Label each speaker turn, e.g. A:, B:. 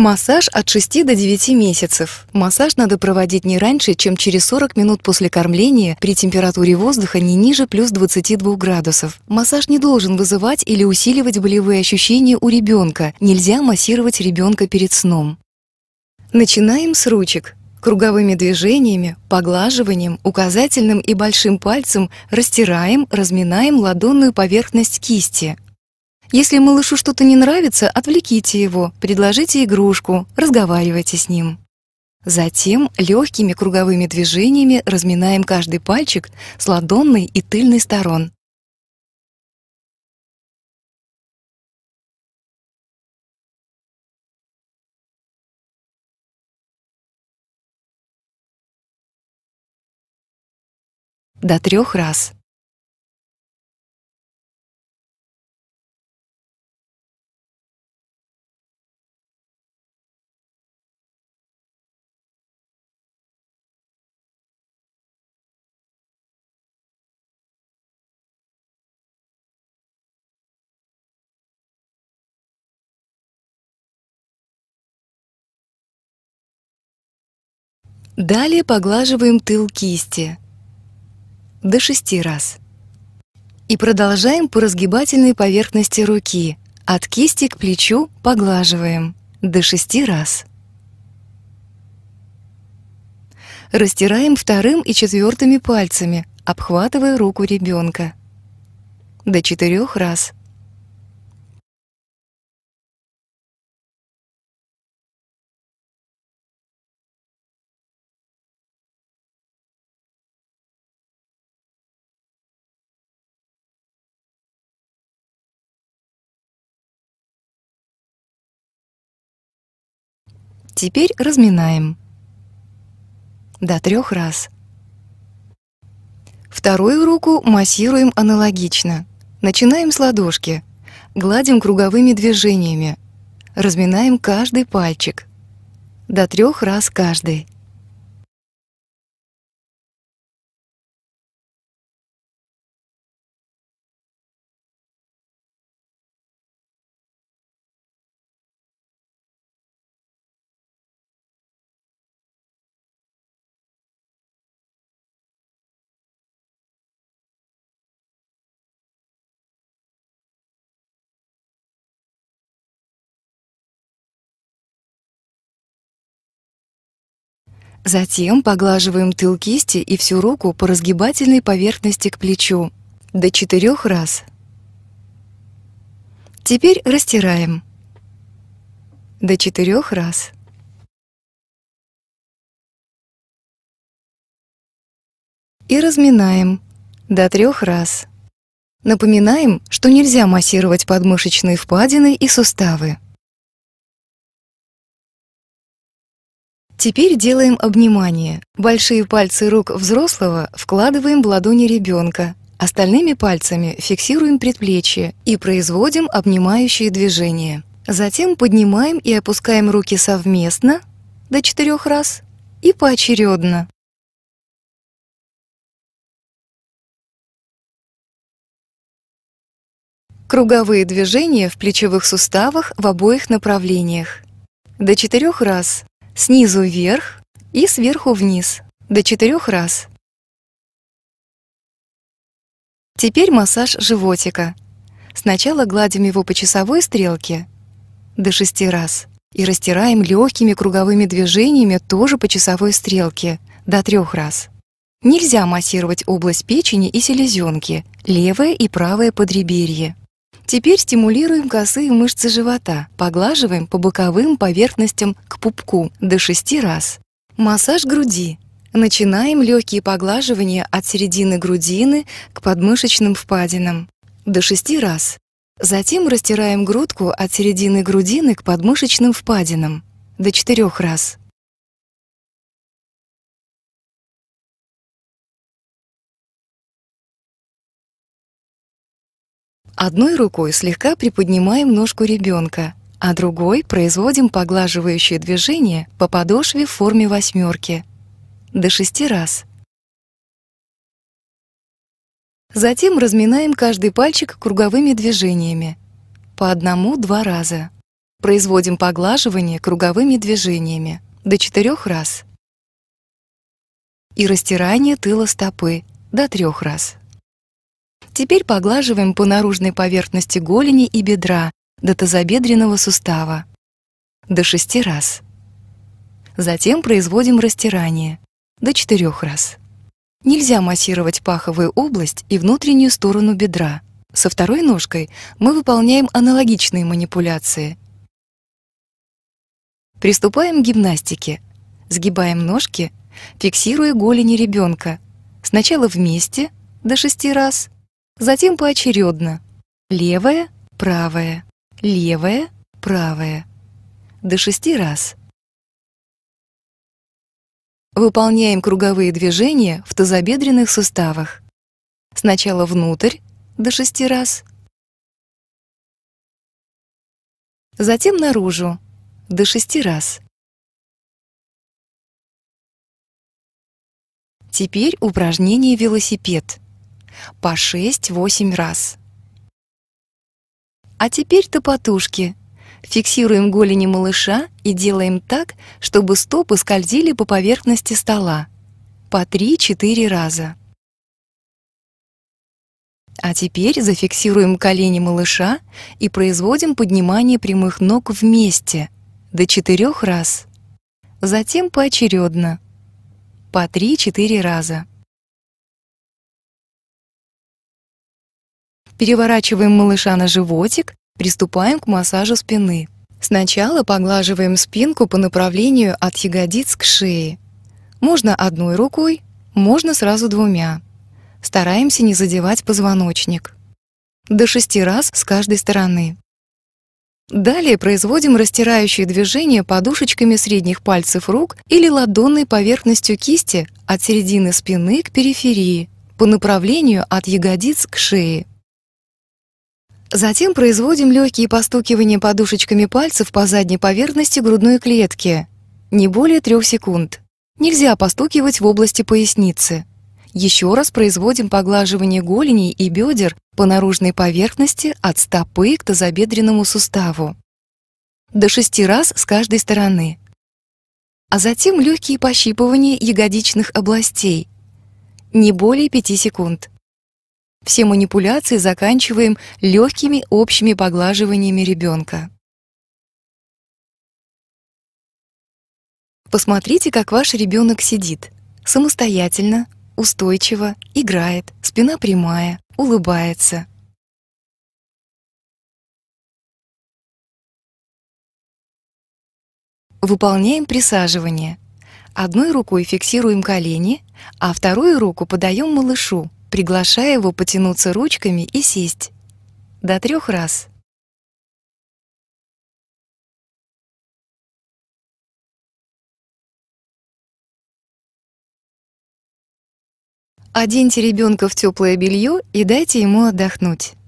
A: Массаж от 6 до 9 месяцев. Массаж надо проводить не раньше, чем через 40 минут после кормления при температуре воздуха не ниже плюс 22 градусов. Массаж не должен вызывать или усиливать болевые ощущения у ребенка. Нельзя массировать ребенка перед сном. Начинаем с ручек. Круговыми движениями, поглаживанием, указательным и большим пальцем растираем, разминаем ладонную поверхность кисти, если малышу что-то не нравится, отвлеките его, предложите игрушку, разговаривайте с ним. Затем легкими круговыми движениями
B: разминаем каждый пальчик с ладонной и тыльной сторон. До трех раз. Далее поглаживаем тыл
A: кисти до шести раз. И продолжаем по разгибательной поверхности руки. От кисти к плечу поглаживаем до шести раз. Растираем вторым и четвертыми пальцами, обхватывая руку ребенка. До четырех
B: раз. Теперь разминаем. До трех раз.
A: Вторую руку массируем аналогично. Начинаем с ладошки. Гладим круговыми движениями. Разминаем каждый
B: пальчик. До трех раз каждый. Затем поглаживаем тыл кисти
A: и всю руку по разгибательной поверхности к плечу. До четырех раз.
B: Теперь растираем. До четырех раз. И разминаем. До трех раз. Напоминаем,
A: что нельзя массировать подмышечные впадины и суставы. Теперь делаем обнимание. Большие пальцы рук взрослого вкладываем в ладони ребенка, остальными пальцами фиксируем предплечье и производим обнимающие движения. Затем поднимаем и опускаем
B: руки совместно до четырех раз и поочередно. Круговые движения в плечевых суставах в обоих направлениях.
A: До четырех раз снизу вверх и сверху вниз до четырех раз. Теперь массаж животика. Сначала гладим его по часовой стрелке до шести раз и растираем легкими круговыми движениями тоже по часовой стрелке до трех раз. Нельзя массировать область печени и селезенки, левое и правое подреберье. Теперь стимулируем косые мышцы живота, поглаживаем по боковым поверхностям к пупку до 6 раз. Массаж груди. Начинаем легкие поглаживания от середины грудины к подмышечным впадинам до 6 раз. Затем растираем грудку от середины грудины к подмышечным впадинам
B: до 4 раз. Одной рукой слегка приподнимаем ножку ребенка, а другой производим поглаживающее
A: движение по подошве в форме восьмерки. До шести раз. Затем разминаем каждый пальчик круговыми движениями. По одному-два раза. Производим поглаживание круговыми движениями. До четырех раз. И растирание тыла стопы. До трех раз. Теперь поглаживаем по наружной поверхности голени и бедра до тазобедренного сустава. До шести раз. Затем производим растирание. До четырех раз. Нельзя массировать паховую область и внутреннюю сторону бедра. Со второй ножкой мы выполняем аналогичные манипуляции. Приступаем к гимнастике. Сгибаем ножки, фиксируя голени ребенка. Сначала вместе до шести раз, затем поочередно. Левое, правое, левое, правое. До шести раз. Выполняем круговые движения в тазобедренных суставах. Сначала внутрь до шести раз,
B: затем наружу до шести раз. Теперь упражнение «Велосипед» по 6-8 раз.
A: А теперь топотушки. Фиксируем голени малыша и делаем так, чтобы стопы скользили по поверхности стола. По 3-4 раза. А теперь зафиксируем колени малыша и производим поднимание прямых ног вместе до четырех раз. Затем поочередно по 3-4 раза. Переворачиваем малыша на животик, приступаем к массажу спины. Сначала поглаживаем спинку по направлению от ягодиц к шее. Можно одной рукой, можно сразу двумя. Стараемся не задевать позвоночник. До шести раз с каждой стороны. Далее производим растирающие движения подушечками средних пальцев рук или ладонной поверхностью кисти от середины спины к периферии по направлению от ягодиц к шее. Затем производим легкие постукивания подушечками пальцев по задней поверхности грудной клетки. Не более трех секунд. Нельзя постукивать в области поясницы. Еще раз производим поглаживание голеней и бедер по наружной поверхности от стопы к тазобедренному суставу. До шести раз с каждой стороны. А затем легкие пощипывания ягодичных областей. Не более пяти секунд. Все манипуляции заканчиваем легкими общими поглаживаниями ребенка. Посмотрите, как ваш ребенок сидит. Самостоятельно,
B: устойчиво, играет, спина прямая, улыбается. Выполняем присаживание. Одной рукой фиксируем колени, а
A: вторую руку подаем малышу, приглашая его потянуться ручками и сесть.
B: До трех раз. Оденьте ребенка в теплое белье и дайте ему отдохнуть.